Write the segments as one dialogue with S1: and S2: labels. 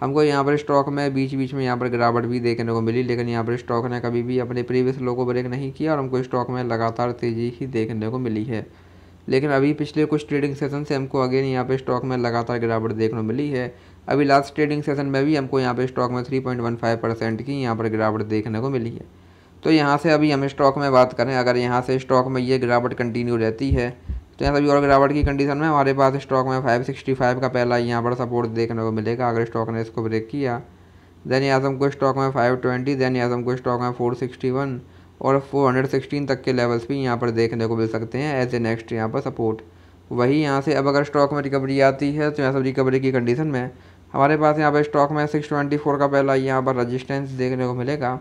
S1: हमको यहाँ पर स्टॉक में बीच बीच में यहाँ पर गिरावट भी देखने को मिली लेकिन यहाँ पर स्टॉक ने कभी भी अपने प्रीवियस लो को ब्रेक नहीं किया और हमको स्टॉक में लगातार तेज़ी ही देखने को मिली है लेकिन अभी पिछले कुछ ट्रेडिंग सेशन से हमको अगेन यहाँ पर स्टॉक में लगातार गिरावट देखने को मिली है अभी लास्ट ट्रेडिंग सेशन में भी हमको यहाँ पर स्टॉक में थ्री परसेंट की यहाँ पर गिरावट देखने को मिली है तो यहाँ से अभी हम स्टॉक में बात करें अगर यहाँ से स्टॉक में ये गिरावट कंटिन्यू रहती है तो यहाँ सभी और गिरावट की कंडीशन में हमारे पास स्टॉक में 565 का पहला यहाँ पर सपोर्ट देखने को मिलेगा अगर स्टॉक ने इसको ब्रेक किया देन आज़म को स्टॉक में 520 देन दैन आज़म को स्टॉक में 461 और 416 तक के लेवल्स भी यहाँ पर देखने को मिल सकते हैं एज ए नेक्स्ट यहाँ पर सपोर्ट वही यहाँ से अब अगर स्टॉक में रिकवरी आती है तो यहाँ सब रिकवरी की कंडीशन में हमारे पास यहाँ पर स्टॉक में सिक्स ट्वेंटी फोर का पहला यहाँ पर रजिस्टेंस देखने को मिलेगा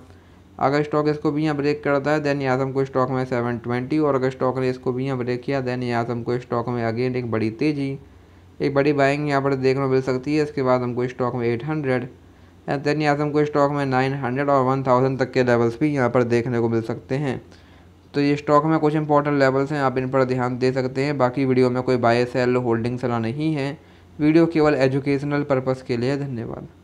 S1: अगर स्टॉक इसको भी यहाँ ब्रेक करता है देन यासम को स्टॉक में सेवन ट्वेंटी और अगर स्टॉक ने इसको भी यहाँ ब्रेक किया देन यासम को स्टॉक में अगेन एक बड़ी तेज़ी एक बड़ी बाइंग यहाँ पर देखने को मिल सकती है इसके बाद हमको स्टॉक में एट हंड्रेड एंड देन यासम को स्टॉक में नाइन हंड्रेड और वन थाउजेंड तक के लेवल्स भी यहाँ पर देखने को मिल सकते हैं तो ये स्टॉक में कुछ इंपॉर्टेंट लेवल्स हैं आप इन पर ध्यान दे सकते हैं बाकी वीडियो में कोई बाय सेल होल्डिंग सलाह नहीं है वीडियो केवल एजुकेशनल पर्पज़ के लिए धन्यवाद